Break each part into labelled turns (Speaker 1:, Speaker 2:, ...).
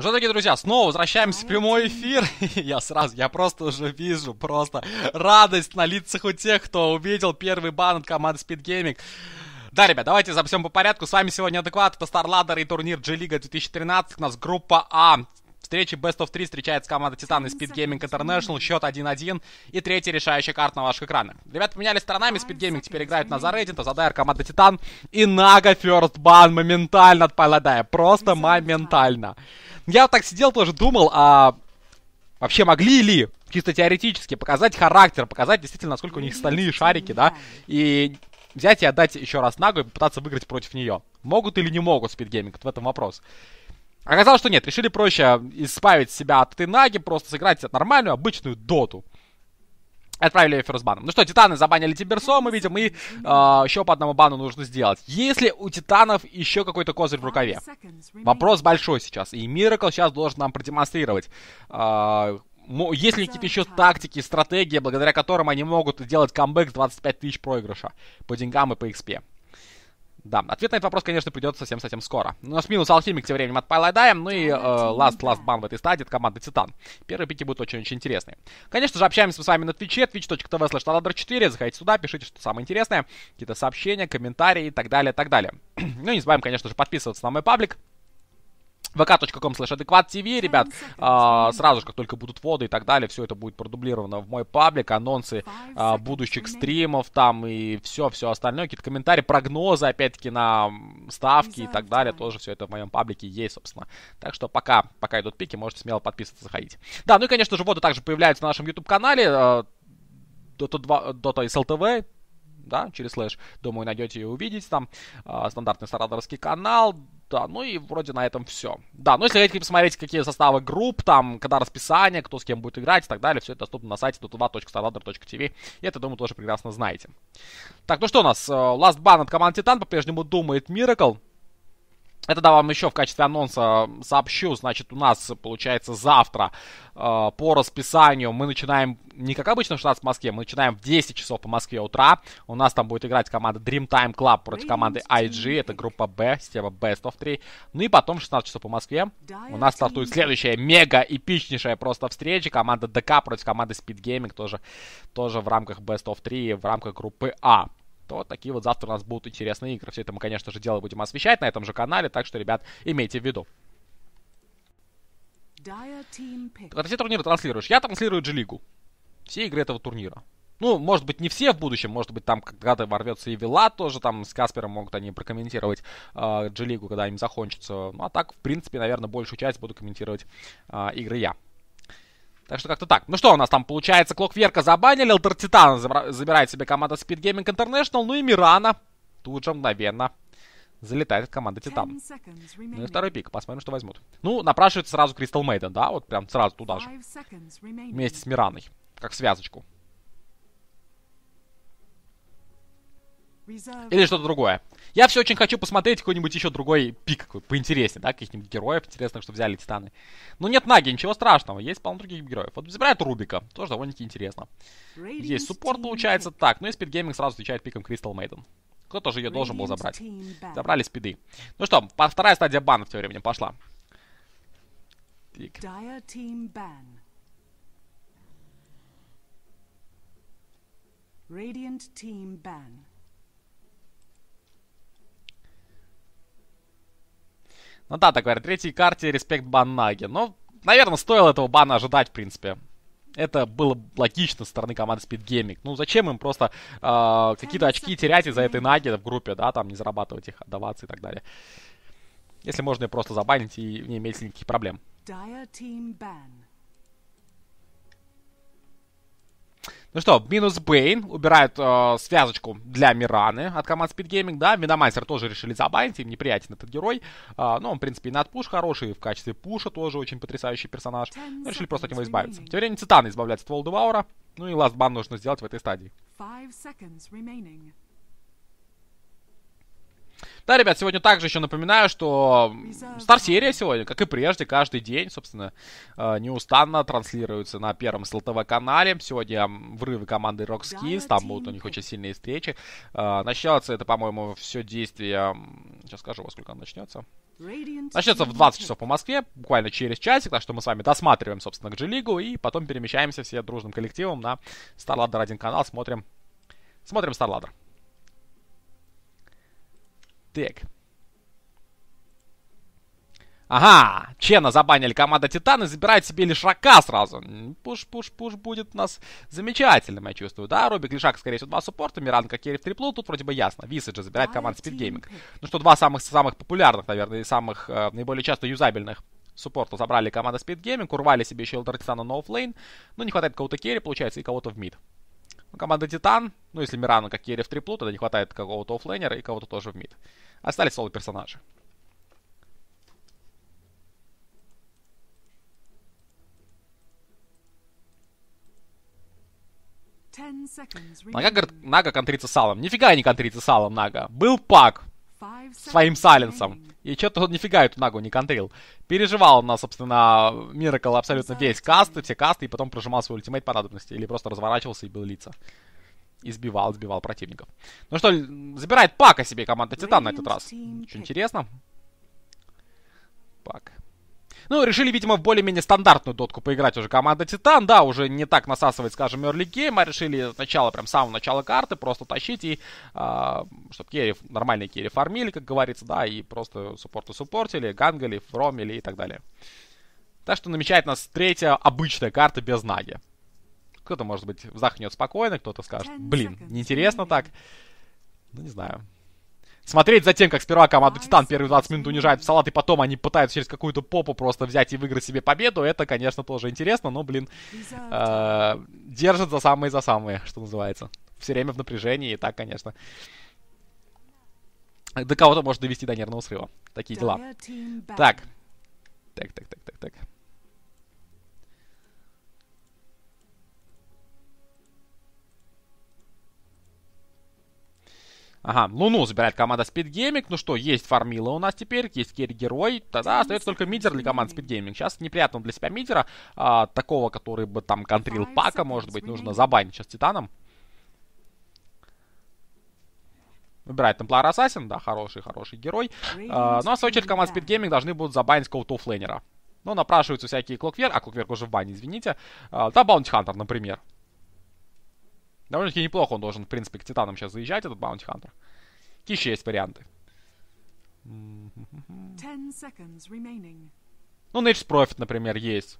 Speaker 1: Ну что, дорогие друзья, снова возвращаемся в прямой эфир. я сразу, я просто уже вижу, просто радость на лицах у тех, кто увидел первый бан от команды Speed Gaming. Да, ребят, давайте за всем по порядку. С вами сегодня Адекват, это StarLadder и турнир G-Liga 2013. У нас группа А. Встречи Best of 3 встречается команда Титан и Speed Gaming International. Счет 1-1. И третья решающая карта на ваших экранах. Ребят, поменялись сторонами. Speed Gaming теперь играет на Зарейдинта. Задар команда Титан. И Нага First Ban моментально от Паладая. Просто моментально. Я вот так сидел тоже, думал, а вообще могли ли чисто теоретически показать характер, показать действительно, насколько у них стальные шарики, да, и взять и отдать еще раз Нагу и попытаться выиграть против нее. Могут или не могут спидгейминг, вот в этом вопрос. Оказалось, что нет, решили проще избавить себя от этой Наги, просто сыграть нормальную, обычную доту. Отправили ее ферзбаном. Ну что, титаны забанили Тиберсо, мы видим, и э, а, еще по одному бану нужно сделать. Если у титанов еще какой-то козырь в рукаве? Вопрос большой сейчас, и Миракл сейчас должен нам продемонстрировать. Э, есть ли какие-то еще тактики, стратегии, благодаря которым они могут делать камбэк с 25 тысяч проигрыша по деньгам и по экспе? Да, ответ на этот вопрос, конечно, придется совсем совсем скоро. У нас минус алхимик тем временем от Пайлайдаем, ну и ласт-ласт э, last бан в этой стадии от команды Титан. Первые пики будут очень-очень интересные. Конечно же, общаемся с вами на Твиче, twitch.tv slash 4 заходите сюда, пишите, что самое интересное, какие-то сообщения, комментарии и так далее, так далее. ну и не забываем, конечно же, подписываться на мой паблик, vk.com slash адекват TV, ребят, а, сразу же, как только будут воды и так далее, все это будет продублировано в мой паблик, анонсы а, будущих стримов там и все-все остальное, какие-то комментарии, прогнозы, опять-таки, на ставки и так далее, тоже все это в моем паблике есть, собственно. Так что пока, пока идут пики, можете смело подписываться, заходить. Да, ну и, конечно же, воды также появляются на нашем YouTube-канале, а, Dota 2, Dota SLTV, да, через слэш, думаю, найдете и увидите там, а, стандартный сарадовский канал, да, ну и вроде на этом все. Да, ну если хотите посмотреть, какие составы групп, там, когда расписание, кто с кем будет играть и так далее, все это доступно на сайте tutu2.starladder.tv. И это, думаю, тоже прекрасно знаете. Так, ну что у нас? Э, Last Ban от команды Титан по-прежнему думает Miracle. Это да, вам еще в качестве анонса сообщу. Значит, у нас, получается, завтра э, по расписанию мы начинаем, не как обычно в 16 в Москве, мы начинаем в 10 часов по Москве утра. У нас там будет играть команда Dreamtime Club против команды IG. Это группа B, система Best of 3. Ну и потом в 16 часов по Москве у нас стартует следующая мега эпичнейшая просто встреча. Команда ДК против команды Speed Gaming тоже, тоже в рамках Best of 3, в рамках группы А то такие вот завтра у нас будут интересные игры. Все это мы, конечно же, дело будем освещать на этом же канале, так что, ребят, имейте в виду.
Speaker 2: Когда
Speaker 1: все турниры транслируешь? Я транслирую G-лигу. Все игры этого турнира. Ну, может быть, не все в будущем, может быть, там когда-то ворвется и Вела тоже, там с Каспером могут они прокомментировать э, а, G-лигу, когда им захочется. Ну, а так, в принципе, наверное, большую часть буду комментировать э, игры я. Так что как-то так. Ну что у нас там получается? Клокверка забанили, Элдер Титана забирает себе команда Speed Gaming International, ну и Мирана тут же мгновенно залетает команда Титан. Ну и второй пик, посмотрим, что возьмут. Ну, напрашивается сразу Кристал Мейден, да, вот прям сразу туда же.
Speaker 2: Вместе с
Speaker 1: Мираной, как связочку. Или что-то другое. Я все очень хочу посмотреть какой-нибудь еще другой пик какой поинтереснее, да, каких-нибудь героев интересных, что взяли титаны. Ну нет Наги, ничего страшного, есть полно других героев. Вот забирают Рубика, тоже довольно-таки интересно.
Speaker 2: Есть суппорт
Speaker 1: получается так, ну и спидгейминг сразу встречает пиком Кристал Мейден, Кто тоже ее должен был забрать. Забрали спиды. Ну что, вторая стадия банов тем временем пошла. Пик.
Speaker 2: Radiant team ban.
Speaker 1: Ну да, так говорят, третьей карте респект бан Наги. Ну, наверное, стоило этого бана ожидать, в принципе. Это было логично со стороны команды Speed Gaming. Ну, зачем им просто э, какие-то очки терять из-за этой Наги в группе, да, там не зарабатывать их, отдаваться и так далее. Если можно ее просто забанить и не иметь никаких проблем.
Speaker 2: Dire team ban.
Speaker 1: Ну что, минус Бейн, убирает э, связочку для Мираны от команд Speed Gaming, да, Миномайсер тоже решили забанить, им неприятен этот герой, э, а, но ну, он, в принципе, и над пуш хороший, и в качестве пуша тоже очень потрясающий персонаж, но решили просто от него избавиться. Тем временем Титаны избавляется от Волдеваура, ну и ластбан нужно сделать в этой стадии. Да, ребят, сегодня также еще напоминаю, что Стар-серия сегодня, как и прежде, каждый день, собственно, э, неустанно транслируется на первом СЛТВ-канале. Сегодня врывы команды Rock там будут у них очень сильные встречи. Э, начнется это, по-моему, все действие... Сейчас скажу, во сколько оно начнется.
Speaker 2: Начнется в 20
Speaker 1: часов по Москве, буквально через часик, так что мы с вами досматриваем, собственно, к G-лигу, и потом перемещаемся все дружным коллективом на StarLadder 1 канал, смотрим, смотрим StarLadder. Так. Ага, Чена забанили команда Титаны, забирает себе Лишака сразу. Пуш-пуш-пуш будет у нас замечательным, я чувствую, да? Робик Лишак, скорее всего, два суппорта, Миранка как керри в триплу, тут вроде бы ясно. Висаджи забирает команда Спидгейминг. Ну что, два самых, самых популярных, наверное, и самых э, наиболее часто юзабельных суппорта забрали команда Спидгейминг, Gaming, урвали себе еще Элдер Титана на оффлейн. Ну, не хватает кого-то керри, получается, и кого-то в мид. Команда Титан, ну если Мирана как керри в триплу, тогда не хватает какого-то оффлейнера и кого-то тоже в мид. Остались соло персонажи. Нага, говорит, Нага контрится салом. Нифига не контрится салом, Нага. Был пак своим Саленсом. И что-то он нифига эту нагу не контрил. Переживал у нас собственно, Миракл абсолютно весь каст, и все касты, и потом прожимал свой ультимейт по радостности. Или просто разворачивался и бил лица. Избивал, избивал противников. Ну что, забирает Пака себе команда Титан на этот раз. Очень интересно. Пак. Ну, решили, видимо, в более-менее стандартную дотку поиграть уже команда Титан. Да, уже не так насасывает, скажем, early game, а решили сначала, прям с самого начала карты просто тащить и, э, а, чтобы керри, нормальные керри фармили, как говорится, да, и просто суппорты суппортили, гангали, фромили и так далее. Так что намечает нас третья обычная карта без наги. Кто-то, может быть, вздохнет спокойно, кто-то скажет, блин, неинтересно так. Ну, не знаю. Смотреть за тем, как сперва команда Титан первые 20 минут унижает в салат, и потом они пытаются через какую-то попу просто взять и выиграть себе победу, это, конечно, тоже интересно, но, блин, э, держит за самые-за самые, что называется. Все время в напряжении, и так, конечно до кого-то может довести до нервного срыва. Такие дела. Так. Так, так, так, так, так. Ага, Луну забирает команда Speed Ну что, есть фармила у нас теперь, есть керри-герой. Тогда остается только мидер для команды Speed Сейчас неприятно для себя мидера. А, такого, который бы там контрил пака, может быть, нужно забанить сейчас Титаном. Выбирает Темплар Ассасин, да, хороший-хороший герой. А, ну, а в свою очередь, команда Speed должны будут забанить какого-то оффлейнера. Но ну, напрашиваются всякие Клоквер, а Клокверк уже в бане, извините. А, да, Баунти Хантер, например. Довольно-таки неплохо он должен, в принципе, к Титанам сейчас заезжать, этот Баунти Хантер. Какие еще есть варианты? Ну, Nature's Profit, например, есть.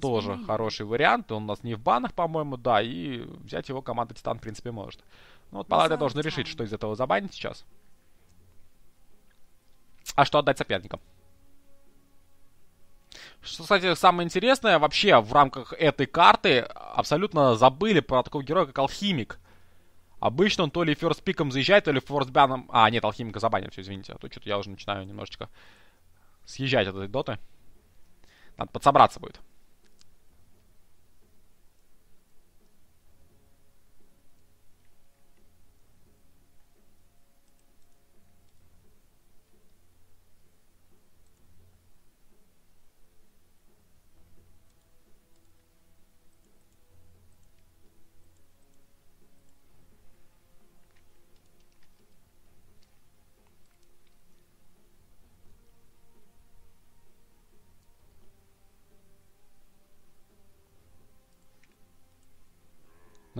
Speaker 2: Тоже хороший
Speaker 1: вариант. Он у нас не в банах, по-моему, да. И взять его команда Титан, в принципе, может. Ну вот Палладе должен решить, что из этого забанить сейчас. А что отдать соперникам. Что, кстати, самое интересное, вообще в рамках этой карты абсолютно забыли про такого героя, как Алхимик. Обычно он то ли пиком заезжает, то ли форсбяном... А, нет, Алхимика забанил, все, извините. А то что-то я уже начинаю немножечко съезжать от этой доты. Надо подсобраться будет.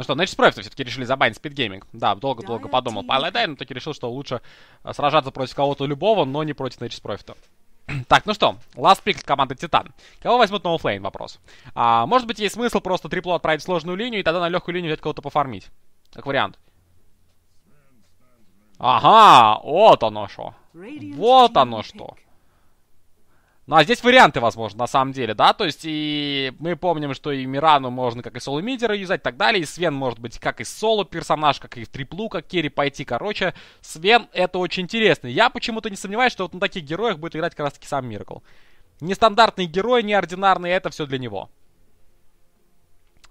Speaker 1: Ну что, Nexus Profit все-таки решили забанить спидгейминг? Да, долго-долго подумал по Дай, но таки решил, что лучше э, сражаться против кого-то любого, но не против Nexus Profit. Так, ну что, last pick команды Титан. Кого возьмут Ноуфлейн, no вопрос. А, может быть, есть смысл просто трипло отправить в сложную линию и тогда на легкую линию взять кого-то пофармить. Как вариант. Ага, вот оно что. Вот оно что. Ну, а здесь варианты, возможно, на самом деле, да? То есть, и мы помним, что и Мирану можно как и соло-мидера юзать и так далее. И Свен может быть как и соло-персонаж, как и в триплу, как керри пойти. Короче, Свен это очень интересно. Я почему-то не сомневаюсь, что вот на таких героях будет играть как раз-таки сам Миракл. Нестандартный герой, неординарный, это все для него.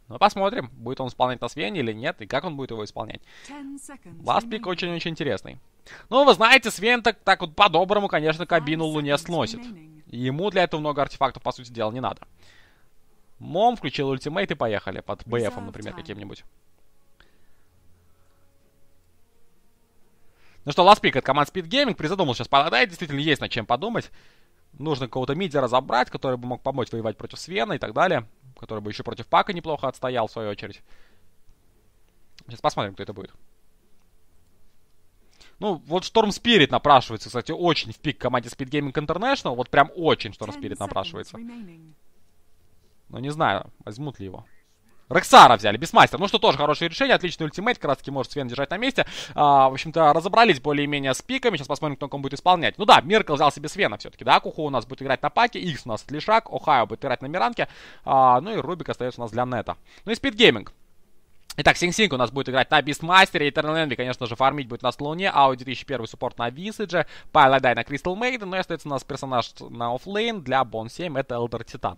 Speaker 1: Но ну, посмотрим, будет он исполнять на Свене или нет, и как он будет его исполнять. Ластпик очень-очень интересный. Ну, вы знаете, Свен так, так вот по-доброму, конечно, кабину Луне сносит. Ему для этого много артефактов, по сути дела, не надо. Мом включил ультимейт и поехали. Под БФом, например, каким-нибудь. Ну что, ласпик от команд Speed Gaming призадумал сейчас. Да, действительно, есть над чем подумать. Нужно кого то мидера забрать, который бы мог помочь воевать против Свена и так далее. Который бы еще против Пака неплохо отстоял, в свою очередь. Сейчас посмотрим, кто это будет. Ну, вот Storm Spirit напрашивается, кстати, очень в пик команде Speed Gaming International. Вот прям очень Storm Spirit напрашивается. Но ну, не знаю, возьмут ли его. Рексара взяли, Бисмастер. Ну что, тоже хорошее решение. Отличный ультимейт. Как раз таки может Свен держать на месте. А, в общем-то, разобрались более-менее с пиками. Сейчас посмотрим, кто кому будет исполнять. Ну да, Меркл взял себе Свена все-таки. Да, Куху у нас будет играть на паке. Икс у нас Лишак. Охайо будет играть на Миранке. А, ну и Рубик остается у нас для нета. Ну и Спидгейминг. Итак, Синг-Синг у нас будет играть на Бистмастере, Eternal Envy, конечно же, фармить будет на Слоне, Ауди 1001 суппорт на Висидже, Пайладай на Кристал Maiden, но ну и остается у нас персонаж на оффлейн для Бон 7, это Элдер Титан.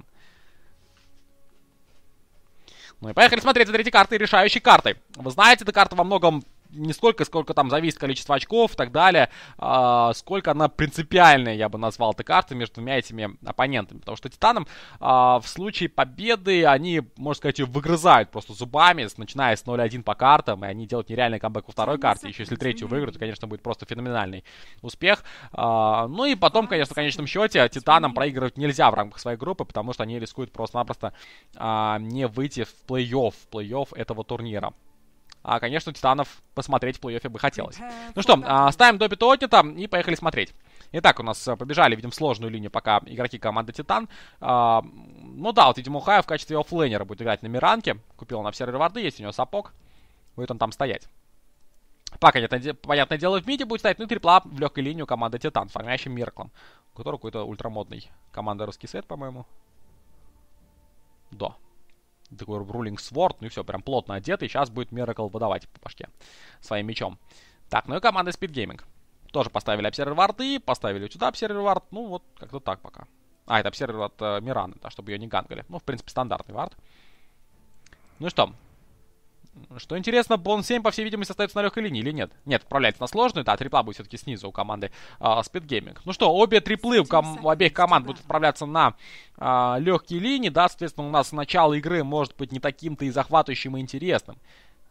Speaker 1: Ну и поехали смотреть за третьей картой, решающей картой. Вы знаете, эта карта во многом не столько, сколько там зависит количество очков и так далее, э, сколько она принципиальная, я бы назвал эта карта между двумя этими оппонентами. Потому что Титаном э, а, в случае победы они, можно сказать, ее выгрызают просто зубами, начиная с 0-1 по картам, и они делают нереальный камбэк во второй карте. Еще если третью выиграют, то, конечно, будет просто феноменальный успех. Э, ну и потом, конечно, в конечном счете Титанам проигрывать нельзя в рамках своей группы, потому что они рискуют просто-напросто э, не выйти в плей-офф, плей-офф этого турнира а, конечно, Титанов посмотреть в плей-оффе бы хотелось. Ну что, а, ставим добито отнято и поехали смотреть. Итак, у нас э, побежали, видим, сложную линию пока игроки команды Титан. А, ну да, вот, видимо, Хая в качестве оффлейнера будет играть на Миранке. Купил он на обсервер варды, есть у него сапог. Будет он там стоять. Пока, понятное дело, в миде будет стоять, ну и трипла в легкой линию команда Титан, фармящим Мирклом, у которого какой-то ультрамодный команда Русский Сет, по-моему. Да, такой Ruling Sword, ну и все, прям плотно одетый. Сейчас будет миракл, выдавать по башке своим мечом. Так, ну и команда Speed Gaming. Тоже поставили обсервер варды, поставили сюда обсервер вард. Ну вот, как-то так пока. А, это обсервер от э, Мираны, да, чтобы ее не гангали. Ну, в принципе, стандартный вард. Ну что, что интересно, Бон 7, по всей видимости, остается на легкой линии или нет? Нет, отправляется на сложную. Да, трипла будет все-таки снизу у команды а, Speed Gaming. Ну что, обе триплы у, ком- у обеих команд будут отправляться на а, легкие линии. Да, соответственно, у нас начало игры может быть не таким-то и захватывающим, и интересным.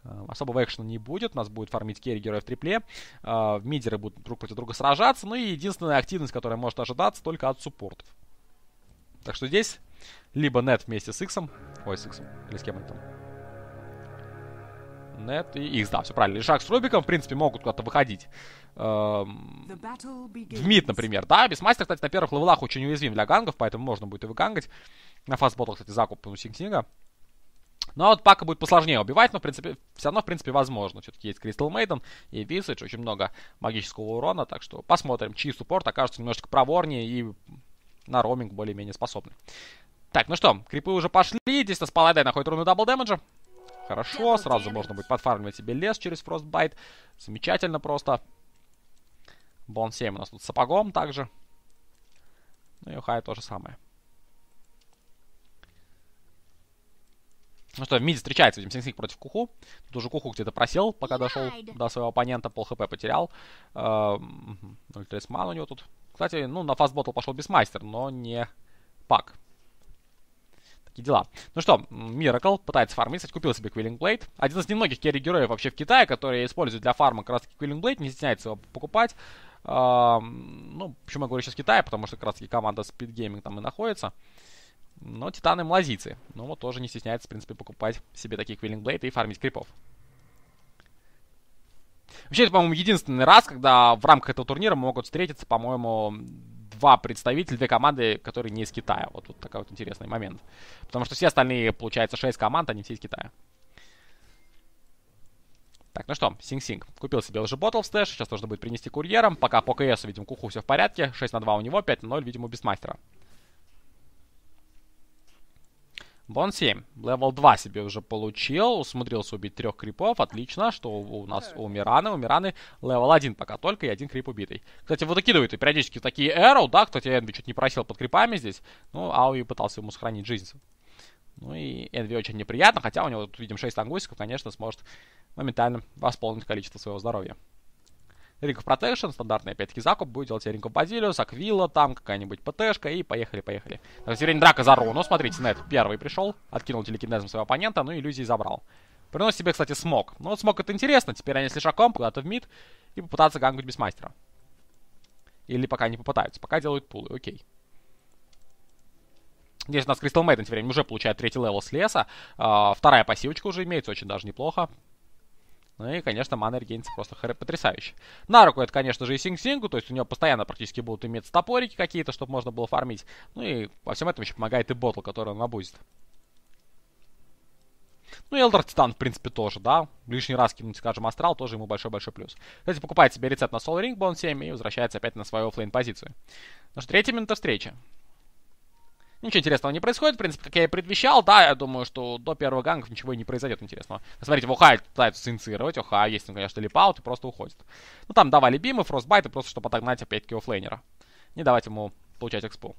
Speaker 1: А, особого экшена не будет, у нас будет фармить керри героев в трипле, а, мидеры будут друг против друга сражаться, ну и единственная активность, которая может ожидаться, только от суппортов. Так что здесь либо нет вместе с Иксом, ой, с Иксом, или с кем это там, нет и X, да, все правильно. Лишак с Рубиком, в принципе, могут куда-то выходить. Эм,
Speaker 2: в мид,
Speaker 1: например, да. Без мастера, кстати, на первых левелах очень уязвим для гангов, поэтому можно будет его гангать. На фастботах, кстати, закуп у Синг-Синга. Ну, а вот Пака будет посложнее убивать, но, в принципе, все равно, в принципе, возможно. Все-таки есть Кристал Мейден и Висage, очень много магического урона, так что посмотрим, чьи суппорт окажется немножечко проворнее и на роуминг более-менее способны. Так, ну что, крипы уже пошли, здесь на спалайдай находит руну дабл дэмэджа. Хорошо, сразу можно будет подфармливать себе лес через фростбайт. Замечательно просто. Бон 7 у нас тут с сапогом также. Ну и у тоже самое. Ну что, в миде встречается этим Синсик против Куху. Тут уже Куху где-то просел, пока дошел до своего оппонента, пол хп потерял. 0 эм, ман у него тут. Кстати, ну, на фастботл пошел без мастер, но не пак такие дела. Ну что, Miracle пытается фармить, кстати, купил себе Quilling Blade. Один из немногих керри-героев вообще в Китае, который использует для фарма как раз таки Quilling Blade, не стесняется его покупать. Uh, ну, почему я говорю сейчас Китай, потому что как раз таки команда Speed Gaming там и находится. Но Титаны малазийцы. Ну, вот тоже не стесняется, в принципе, покупать себе таких Quilling Blade и фармить крипов. Вообще, это, по-моему, единственный раз, когда в рамках этого турнира могут встретиться, по-моему, два представителя, две команды, которые не из Китая. Вот вот такой вот интересный момент. Потому что все остальные, получается, шесть команд, они все из Китая. Так, ну что, Синг-Синг. Купил себе лжеботл в стэш, сейчас нужно будет принести курьером. Пока по КСу, видим, Куху все в порядке. 6 на 2 у него, 5 на 0, видимо, без мастера. Бон 7. Левел 2 себе уже получил. Усмотрелся убить трех крипов. Отлично, что у, нас у Мираны. У Мираны левел 1 пока только и один крип убитый. Кстати, выкидывает и периодически такие эроу, да? Кстати, Энви чуть не просил под крипами здесь. Ну, Ауи пытался ему сохранить жизнь. Ну и Энви очень неприятно, хотя у него, тут видим, 6 ангусиков, конечно, сможет моментально восполнить количество своего здоровья. Ring of Protection, стандартный, опять-таки, закуп. Будет делать Ring of Basilius, Аквилла, там какая-нибудь ПТшка, и поехали-поехали. Разделение драка за руну. Смотрите, на это первый пришел, откинул телекинезом своего оппонента, ну, и иллюзии забрал. Приносит себе, кстати, смог. Ну, вот смог это интересно. Теперь они с лишаком куда-то в мид и попытаться гангнуть без мастера. Или пока не попытаются. Пока делают пулы, окей. Здесь у нас Кристал Maiden тем временем уже получает третий левел с леса. А, вторая пассивочка уже имеется, очень даже неплохо. Ну и, конечно, мана регенится просто потрясающе. На руку это, конечно же, и Синг-Сингу, то есть у него постоянно практически будут иметь стопорики какие-то, чтобы можно было фармить. Ну и во всем этом еще помогает и ботл, который он обузит. Ну, Элдер Титан, в принципе, тоже, да. Лишний раз кинуть, скажем, Астрал, тоже ему большой-большой плюс. Кстати, покупает себе рецепт на Soul Ринг Бон 7 и возвращается опять на свою оффлейн позицию. Ну что, третья минута встречи. Ничего интересного не происходит, в принципе, как я и предвещал, да, я думаю, что до первого ганга ничего и не произойдет интересного. Смотрите, в Охай пытаются инициировать, Охай есть, ну, конечно, липаут и просто уходит. Ну, там давали бимы, фростбайты, просто чтобы отогнать опять-таки оффлейнера. Не давать ему получать экспу.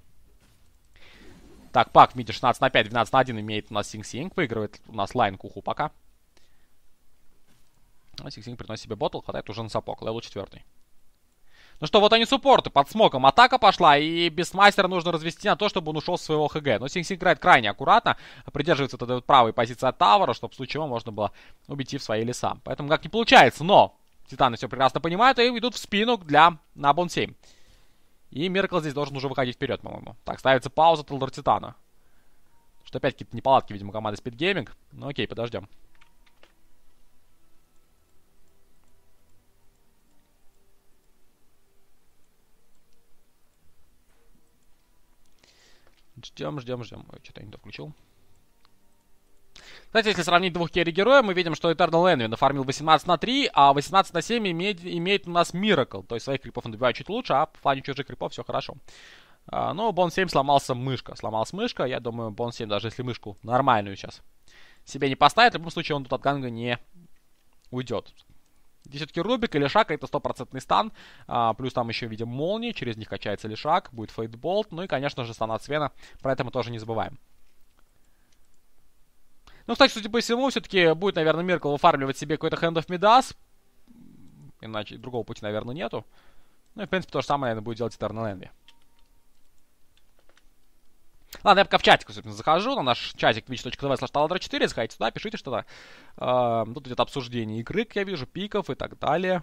Speaker 1: Так, пак в миде 16 на 5, 12 на 1 имеет у нас Синг-Синг, выигрывает у нас лайн куху пока. Ну, Синг-Синг приносит себе ботл, хватает уже на сапог, левел 4. Ну что, вот они суппорты, под смоком атака пошла, и Бестмастера нужно развести на то, чтобы он ушел с своего ХГ. Но Синг-Синг играет крайне аккуратно, придерживается этой вот правой позиции от Тавара, чтобы в случае его можно было убить и в свои леса. Поэтому как не получается, но Титаны все прекрасно понимают и идут в спину для Набон 7. И Меркл здесь должен уже выходить вперед, по-моему. Так, ставится пауза Телдор Титана. Что опять какие-то неполадки, видимо, команды Speed Gaming. Ну окей, подождем. Ждем, ждем, ждем. Ой, что-то я не включил. Кстати, если сравнить двух керри-героя, мы видим, что Eternal Envy нафармил 18 на 3, а 18 на 7 имеет, имеет у нас Miracle. То есть своих крипов он добивает чуть лучше, а в плане чужих крипов все хорошо. А, но Бон 7 сломался мышка. Сломалась мышка. Я думаю, Бон 7, даже если мышку нормальную сейчас себе не поставит, в любом случае он тут от ганга не уйдет. Здесь все-таки Рубик и Лешак это стопроцентный стан. А, плюс там еще видим молнии, через них качается Лешак, будет Фейтболт. Ну и, конечно же, стан от Свена. Про это мы тоже не забываем. Ну, кстати, судя по всему, все-таки будет, наверное, Меркл выфармливать себе какой-то Hand of Midas. Иначе другого пути, наверное, нету. Ну и, в принципе, то же самое, наверное, будет делать и Тернелэнви. Ладно, я пока в чатик, собственно, захожу, на наш чатик twitch.tv slash 4 заходите сюда, пишите что-то. Э, тут идет обсуждение игры, я вижу, пиков и так далее.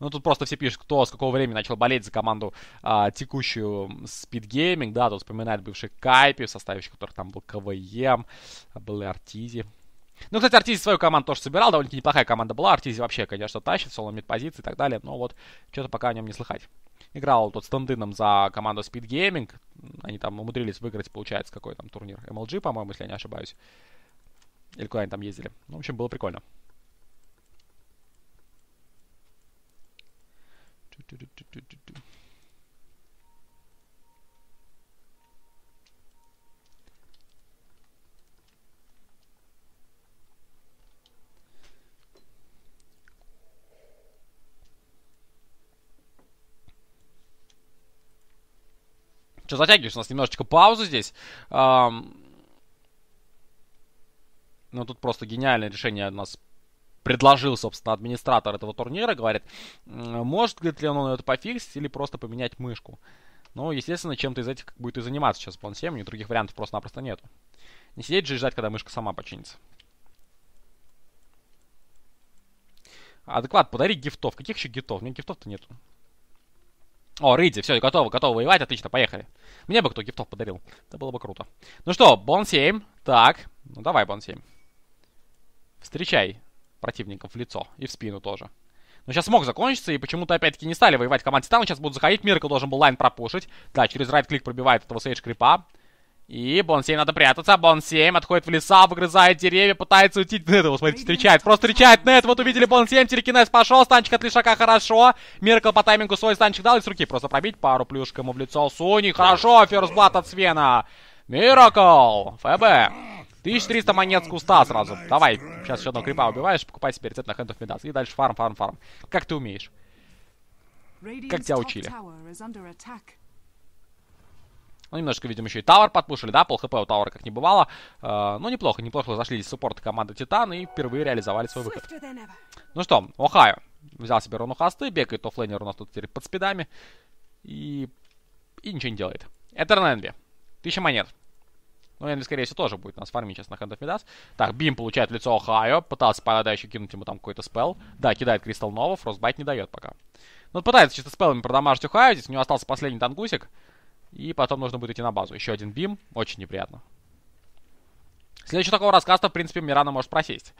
Speaker 1: Ну, тут просто все пишут, кто с какого времени начал болеть за команду а, текущую Speed Gaming, да, тут вспоминают бывших Кайпи, в составе которых там был КВЕМ, был Артизи, ну, кстати, Артизи свою команду тоже собирал, довольно-таки неплохая команда была. Артизи вообще, конечно, тащит, соло позиции и так далее, но вот что-то пока о нем не слыхать. Играл тот с Тандыном за команду Speed Gaming. Они там умудрились выиграть, получается, какой там турнир. MLG, по-моему, если я не ошибаюсь. Или куда они там ездили. Ну, в общем, было прикольно.
Speaker 2: Ту-ту-ту-ту-ту-ту.
Speaker 1: Что затягиваешь? У нас немножечко паузу здесь. Эм... Ну, тут просто гениальное решение у нас предложил, собственно, администратор этого турнира. Говорит, может, говорит, ли он это пофиксить или просто поменять мышку. Ну, естественно, чем-то из этих будет и заниматься сейчас план 7, у других вариантов просто-напросто нету. Не сидеть же и ждать, когда мышка сама починится. Адекват, подари гифтов. Каких еще гифтов? У меня гифтов-то нету. О, Ридзи, все, готовы, готовы воевать, отлично, поехали. Мне бы кто гифтов подарил, это было бы круто. Ну что, Бон 7, так, ну давай, Бон 7. Встречай противников в лицо и в спину тоже. Но ну, сейчас мог закончиться, и почему-то опять-таки не стали воевать команде Титана. Сейчас будут заходить, Миркл должен был лайн пропушить. Да, через райт-клик пробивает этого сейдж-крипа. И Бонсей надо прятаться. Бонсейм отходит в леса, выгрызает деревья, пытается уйти. Нет, ну, его, смотрите, встречает. Просто встречает Нет. Вот увидели Бонсейм, телекинез пошел. Станчик от лишака хорошо. Миркл по таймингу свой станчик дал. И с руки просто пробить пару плюшек ему в лицо. Суни, хорошо, ферзблат от Свена. Миракл! ФБ. 1300 монет с куста сразу. Давай, сейчас еще одного крипа убиваешь, покупай себе рецепт на Hand of Midas. И дальше фарм, фарм, фарм. Как ты умеешь?
Speaker 2: Как тебя учили?
Speaker 1: Ну, немножко, видимо, еще и Тауэр подпушили, да, пол хп у Тауэра как не бывало. Э, ну, неплохо, неплохо зашли с суппорта команды Титан и впервые реализовали свой выход. Ну что, Охайо взял себе руну хасты, бегает оффлейнер у нас тут теперь под спидами и, и ничего не делает. Этерн Энви. Тысяча монет. Ну, Энви, скорее всего, тоже будет нас фармить сейчас на Hand of Так, Бим получает лицо Охайо, пытался пода кинуть ему там какой-то спел. Да, кидает Кристалл Нова, Фростбайт не дает пока. Ну, пытается чисто спелами продамажить Охайо, здесь у него остался последний тангусик. И потом нужно будет идти на базу. Еще один бим. Очень неприятно. Следующего такого рассказа, в принципе, Мирана может просесть.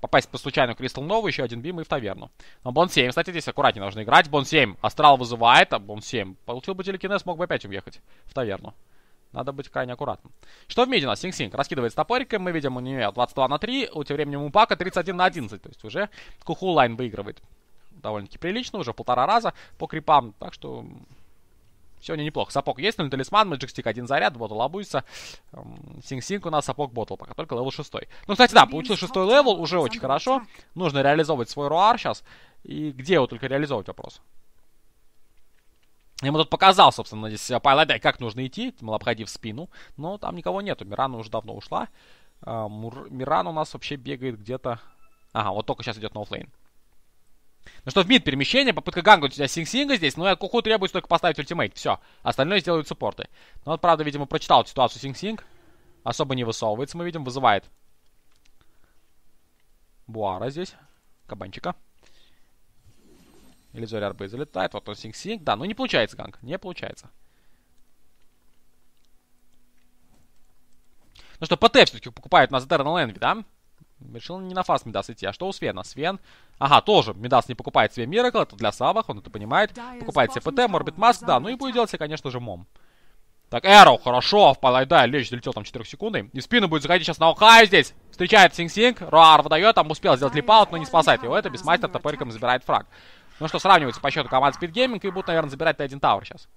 Speaker 1: Попасть по случайному Кристал Нову, еще один бим и в таверну. Но Бон 7, кстати, здесь аккуратнее нужно играть. Бон 7 Астрал вызывает, а Бон 7 получил бы телекинез, мог бы опять уехать в таверну. Надо быть крайне аккуратным. Что в меди у нас? Синг-синг. Раскидывается топориком. Мы видим у нее 22 на 3. У тем временем у Пака 31 на 11. То есть уже Куху лайн выигрывает. Довольно-таки прилично. Уже полтора раза по крипам. Так что Сегодня неплохо. Сапог есть, но талисман, Мэджикстик один заряд, ботл обуется. Синг-синг у нас сапог ботл, пока только левел шестой. Ну, кстати, да, получил шестой левел, уже очень хорошо. Нужно реализовывать свой руар сейчас. И где его только реализовывать вопрос? Я Ему тут показал, собственно, здесь Пайладай, э, как нужно идти, мол, обходив спину. Но там никого нету, Мирана уже давно ушла. А, Мур... Миран у нас вообще бегает где-то... Ага, вот только сейчас идет ноуфлейн. No ну что, в мид перемещение, попытка гангнуть у тебя Синг-Синга здесь, но ну, Куху требуется только поставить ультимейт, все. Остальное сделают суппорты. Но ну вот, правда, видимо, прочитал ситуацию Синг-Синг. Особо не высовывается, мы видим, вызывает. Буара здесь, кабанчика. Или Зоря арбы залетает, вот он Синг-Синг. Да, ну не получается ганг, не получается. Ну что, ПТ все-таки покупают у нас Дерна Лэнви, да? Решил не на фас Медас идти. А что у Свена? Свен... Ага, тоже. Медас не покупает себе Миракл, это для Савах, он это понимает. Покупает себе ПТ, Морбит Маск, да. Ну и будет делать себе, конечно же, Мом. Так, Эроу, хорошо, впадай, да, лечь долетел там 4 секунды. И в спину будет заходить сейчас на Ухай здесь. Встречает Синг-Синг, Руар выдает, там успел сделать липаут, но не спасает его. Это Бесмастер топориком забирает фраг. Ну что, сравнивается по счету команд Speed Gaming и будут, наверное, забирать Т1 Tower сейчас.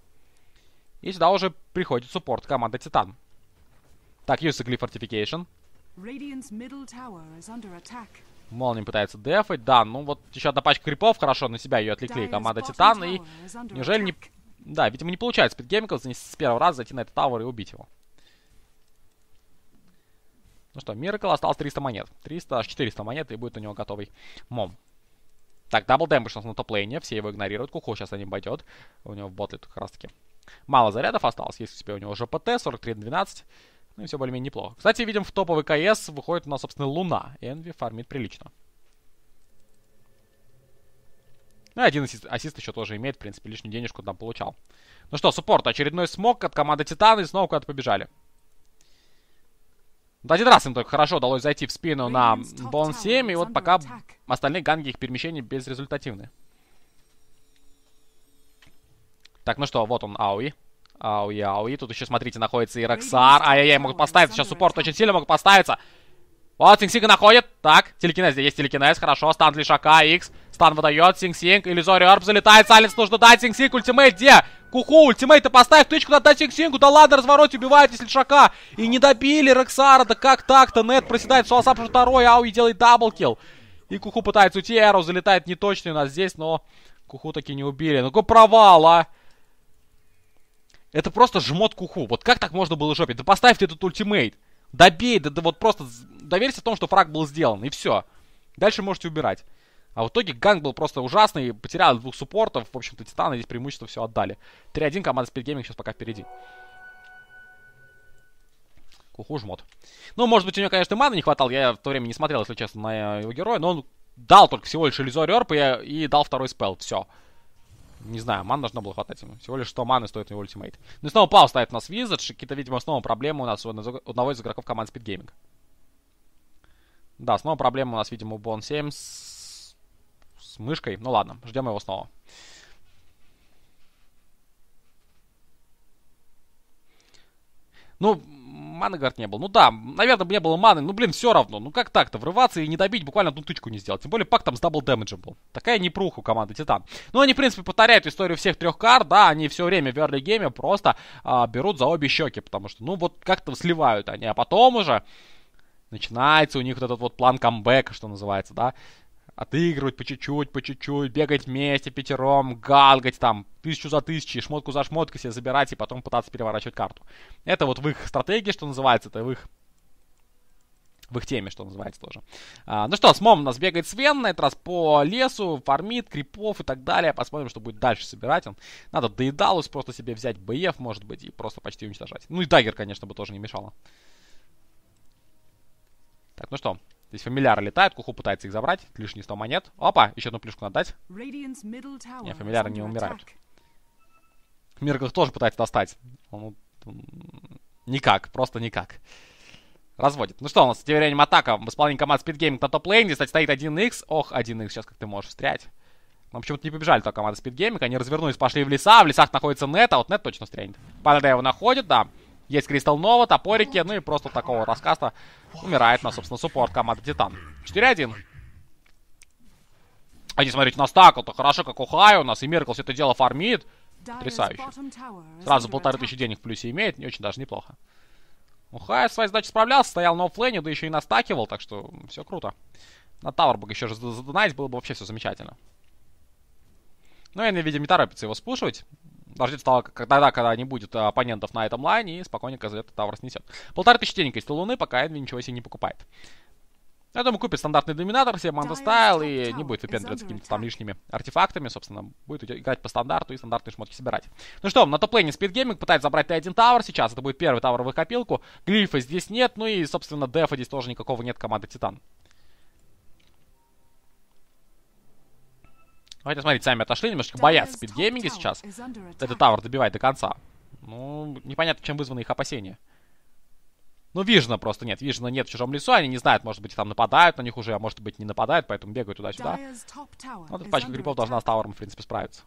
Speaker 1: И сюда уже приходит суппорт команды Титан. Так, use глиф Fortification. Молния пытается дефать, да, ну вот еще одна пачка крипов, хорошо, на себя ее отвлекли команда Титана, и неужели не... Да, видимо, не получается занести с первого раза зайти на этот тавер и убить его. Ну что, Миракл осталось 300 монет. 300, аж 400 монет, и будет у него готовый мом. Так, дабл дэмэдж у нас на топ-лейне, все его игнорируют. Кухо сейчас они ним У него в ботле как раз таки. Мало зарядов осталось, есть у тебя у него ЖПТ, 43 на 12. Ну и все более-менее неплохо. Кстати, видим, в топовый КС выходит у нас, собственно, Луна. И Энви фармит прилично. Ну и один ассист, ассист еще тоже имеет, в принципе, лишнюю денежку там получал. Ну что, суппорт. Очередной смог от команды Титана и снова куда-то побежали. Вот один раз им только хорошо удалось зайти в спину на Бон 7, и вот пока остальные ганги их перемещений безрезультативны. Так, ну что, вот он, Ауи. Ау, ау, и тут еще, смотрите, находится и Роксар. Ай-яй-яй, могут поставить Сейчас суппорт очень сильно могут поставиться. Вот, Синг-Синга находит. Так, телекинез. Здесь есть телекинез. Хорошо, стан для Икс. Стан выдает, Синг-Синг. Иллюзори Орб залетает. Саленс нужно дать. Синг-Синг, ультимейт где? Куху, ультимейта поставь, тычку надо дать Синг-Сингу. Да ладно, разворот убивает, если Шака. И не добили Рексара. Да как так-то? Нет проседает. Суасап уже второй. Ауи делает даблкил. И Куху пытается уйти. Эро залетает неточный у нас здесь, но Куху таки не убили. Ну какой провал, а? Это просто жмот куху. Вот как так можно было жопить? Да поставь ты этот ультимейт. Добей, да, да вот просто доверься тому, что фраг был сделан, и все. Дальше можете убирать. А в итоге ганг был просто ужасный, потерял двух суппортов, в общем-то, Титаны здесь преимущество все отдали. 3-1, команда Speed Gaming сейчас пока впереди. Куху жмот. Ну, может быть, у него, конечно, и маны не хватало, я в то время не смотрел, если честно, на э, его героя, но он дал только всего лишь иллюзорий орб и, и дал второй спел, все. Все не знаю, ман должно было хватать ему. Всего лишь 100 маны стоит его ультимейт. Ну и снова Пау ставит у нас Визардж. Какие-то, видимо, снова проблемы у нас у одного из игроков команды Speed Gaming. Да, снова проблема у нас, видимо, у Бон 7 с... с мышкой. Ну ладно, ждем его снова. Ну, маны, говорит, не было. Ну да, наверное, бы не было маны. Ну, блин, все равно. Ну, как так-то? Врываться и не добить, буквально одну тычку не сделать. Тем более, пак там с дабл дэмэджем был. Такая непруха у команды Титан. Ну, они, в принципе, повторяют историю всех трех кар, Да, они все время в early гейме просто а, берут за обе щеки, потому что, ну, вот как-то сливают они. А потом уже начинается у них вот этот вот план камбэка, что называется, да отыгрывать по чуть-чуть, по чуть-чуть, бегать вместе пятером, галгать там тысячу за тысячи, шмотку за шмоткой себе забирать и потом пытаться переворачивать карту. Это вот в их стратегии, что называется, это в их в их теме, что называется тоже. А, ну что, с Мом у нас бегает Свен на этот раз по лесу, фармит, крипов и так далее. Посмотрим, что будет дальше собирать он. Надо доедалус просто себе взять БФ, может быть, и просто почти уничтожать. Ну и Дагер, конечно, бы тоже не мешало. Так, ну что, Здесь фамильяры летают, Куху пытается их забрать. Лишние 100 монет. Опа, еще одну плюшку надо дать.
Speaker 2: Не, фамильяры не умирают.
Speaker 1: Миркл тоже пытается достать. Он, Никак, просто никак. Разводит. Ну что, у нас тем временем атака в исполнении команд Speed Gaming на топ-лейне. Кстати, стоит 1x. Ох, 1x, сейчас как ты можешь встрять. Нам почему-то не побежали только команда Speed Gaming. Они развернулись, пошли в леса. В лесах находится Нет, а вот Нет точно встрянет. Панеда его находит, да. Есть Кристалл Нова, топорики, ну и просто такого раскаста умирает на, собственно, суппорт команды Титан. 4-1. Они, а смотрите, на стак, это хорошо, как Ухай у нас, и Меркл все это дело фармит. Потрясающе. Сразу полторы тысячи денег в плюсе имеет, не очень даже неплохо. Ухай своей задачей справлялся, стоял на оффлейне, да еще и настакивал, так что все круто. На Тауэр бы еще задонать, было бы вообще все замечательно. Но ну, я Энви, видимо, не торопится его спушивать дождется того, тогда, когда не будет а, оппонентов на этом лайне, и спокойненько за Тавр снесет. Полторы тысячи денег есть у Луны, пока Энви ничего себе не покупает. Я думаю, купит стандартный доминатор себе, манта стайл, и не будет выпендриваться какими-то там лишними артефактами. Собственно, будет играть по стандарту и стандартные шмотки собирать. Ну что, на топ-лейне Speed Gaming пытается забрать Т1 Tower. Сейчас это будет первый тавр в их копилку. Глифа здесь нет, ну и, собственно, дефа здесь тоже никакого нет команды Титан. Давайте смотрите, сами отошли, немножечко боятся спидгейминга сейчас. Этот тавр добивает до конца. Ну, непонятно, чем вызваны их опасения. Ну, Вижна просто нет. Вижна нет в чужом лесу. Они не знают, может быть, там нападают на них уже, а может быть, не нападают, поэтому бегают туда-сюда. Ну, вот эта пачка грибов должна с тауром, в принципе, справиться.